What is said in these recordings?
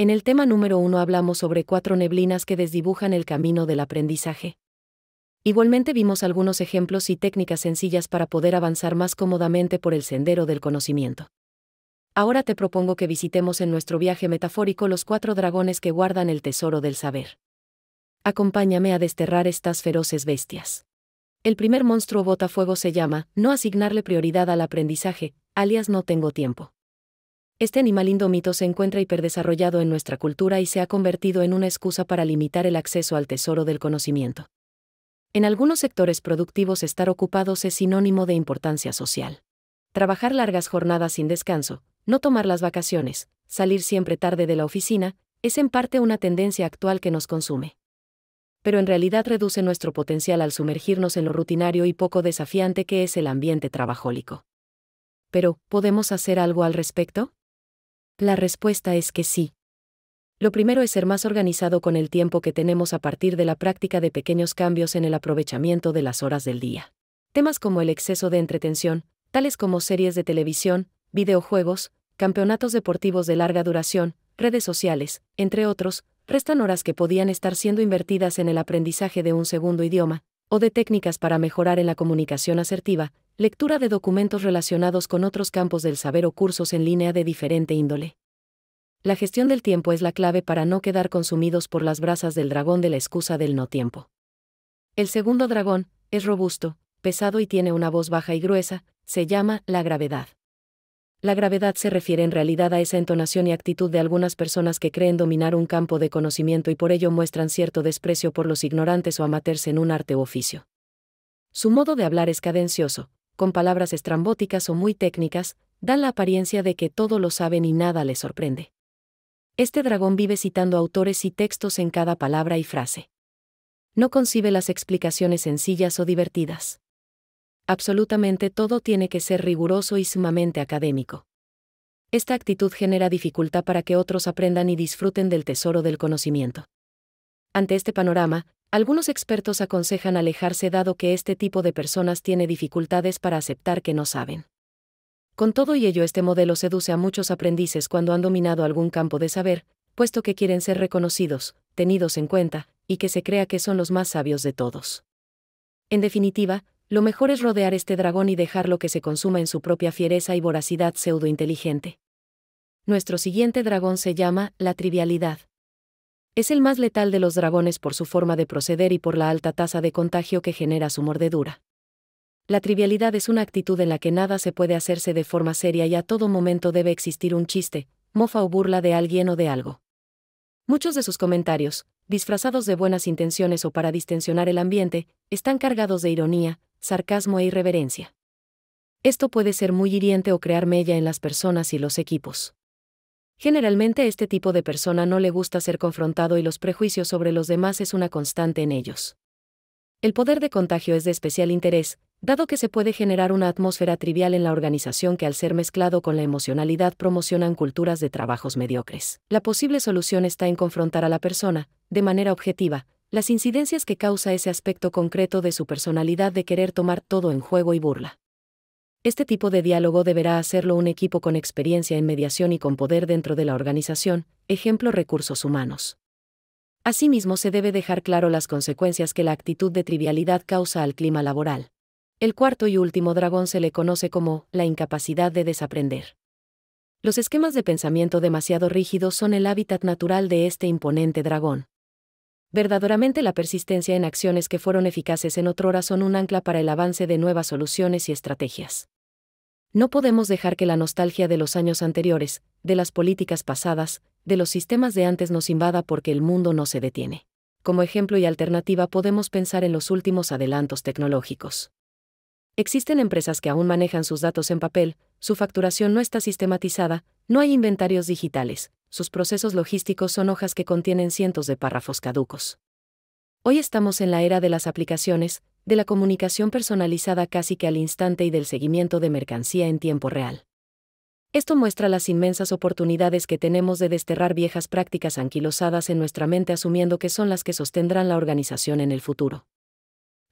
En el tema número uno hablamos sobre cuatro neblinas que desdibujan el camino del aprendizaje. Igualmente vimos algunos ejemplos y técnicas sencillas para poder avanzar más cómodamente por el sendero del conocimiento. Ahora te propongo que visitemos en nuestro viaje metafórico los cuatro dragones que guardan el tesoro del saber. Acompáñame a desterrar estas feroces bestias. El primer monstruo botafuego se llama, no asignarle prioridad al aprendizaje, alias no tengo tiempo. Este animal indómito se encuentra hiperdesarrollado en nuestra cultura y se ha convertido en una excusa para limitar el acceso al tesoro del conocimiento. En algunos sectores productivos estar ocupados es sinónimo de importancia social. Trabajar largas jornadas sin descanso, no tomar las vacaciones, salir siempre tarde de la oficina, es en parte una tendencia actual que nos consume. Pero en realidad reduce nuestro potencial al sumergirnos en lo rutinario y poco desafiante que es el ambiente trabajólico. Pero, ¿podemos hacer algo al respecto? La respuesta es que sí. Lo primero es ser más organizado con el tiempo que tenemos a partir de la práctica de pequeños cambios en el aprovechamiento de las horas del día. Temas como el exceso de entretención, tales como series de televisión, videojuegos, campeonatos deportivos de larga duración, redes sociales, entre otros, restan horas que podían estar siendo invertidas en el aprendizaje de un segundo idioma, o de técnicas para mejorar en la comunicación asertiva, Lectura de documentos relacionados con otros campos del saber o cursos en línea de diferente índole. La gestión del tiempo es la clave para no quedar consumidos por las brasas del dragón de la excusa del no tiempo. El segundo dragón, es robusto, pesado y tiene una voz baja y gruesa, se llama la gravedad. La gravedad se refiere en realidad a esa entonación y actitud de algunas personas que creen dominar un campo de conocimiento y por ello muestran cierto desprecio por los ignorantes o amateurs en un arte u oficio. Su modo de hablar es cadencioso, con palabras estrambóticas o muy técnicas, dan la apariencia de que todo lo saben y nada les sorprende. Este dragón vive citando autores y textos en cada palabra y frase. No concibe las explicaciones sencillas o divertidas. Absolutamente todo tiene que ser riguroso y sumamente académico. Esta actitud genera dificultad para que otros aprendan y disfruten del tesoro del conocimiento. Ante este panorama, algunos expertos aconsejan alejarse dado que este tipo de personas tiene dificultades para aceptar que no saben. Con todo y ello este modelo seduce a muchos aprendices cuando han dominado algún campo de saber, puesto que quieren ser reconocidos, tenidos en cuenta, y que se crea que son los más sabios de todos. En definitiva, lo mejor es rodear este dragón y dejarlo que se consuma en su propia fiereza y voracidad pseudo inteligente. Nuestro siguiente dragón se llama la trivialidad. Es el más letal de los dragones por su forma de proceder y por la alta tasa de contagio que genera su mordedura. La trivialidad es una actitud en la que nada se puede hacerse de forma seria y a todo momento debe existir un chiste, mofa o burla de alguien o de algo. Muchos de sus comentarios, disfrazados de buenas intenciones o para distensionar el ambiente, están cargados de ironía, sarcasmo e irreverencia. Esto puede ser muy hiriente o crear mella en las personas y los equipos. Generalmente este tipo de persona no le gusta ser confrontado y los prejuicios sobre los demás es una constante en ellos. El poder de contagio es de especial interés, dado que se puede generar una atmósfera trivial en la organización que al ser mezclado con la emocionalidad promocionan culturas de trabajos mediocres. La posible solución está en confrontar a la persona, de manera objetiva, las incidencias que causa ese aspecto concreto de su personalidad de querer tomar todo en juego y burla. Este tipo de diálogo deberá hacerlo un equipo con experiencia en mediación y con poder dentro de la organización, ejemplo recursos humanos. Asimismo, se debe dejar claro las consecuencias que la actitud de trivialidad causa al clima laboral. El cuarto y último dragón se le conoce como la incapacidad de desaprender. Los esquemas de pensamiento demasiado rígidos son el hábitat natural de este imponente dragón. Verdaderamente la persistencia en acciones que fueron eficaces en otrora son un ancla para el avance de nuevas soluciones y estrategias. No podemos dejar que la nostalgia de los años anteriores, de las políticas pasadas, de los sistemas de antes nos invada porque el mundo no se detiene. Como ejemplo y alternativa podemos pensar en los últimos adelantos tecnológicos. Existen empresas que aún manejan sus datos en papel, su facturación no está sistematizada, no hay inventarios digitales, sus procesos logísticos son hojas que contienen cientos de párrafos caducos. Hoy estamos en la era de las aplicaciones, de la comunicación personalizada casi que al instante y del seguimiento de mercancía en tiempo real. Esto muestra las inmensas oportunidades que tenemos de desterrar viejas prácticas anquilosadas en nuestra mente asumiendo que son las que sostendrán la organización en el futuro.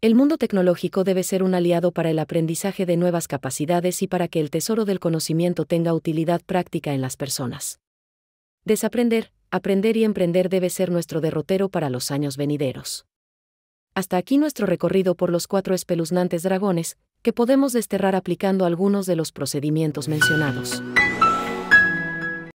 El mundo tecnológico debe ser un aliado para el aprendizaje de nuevas capacidades y para que el tesoro del conocimiento tenga utilidad práctica en las personas. Desaprender, aprender y emprender debe ser nuestro derrotero para los años venideros. Hasta aquí nuestro recorrido por los cuatro espeluznantes dragones, que podemos desterrar aplicando algunos de los procedimientos mencionados.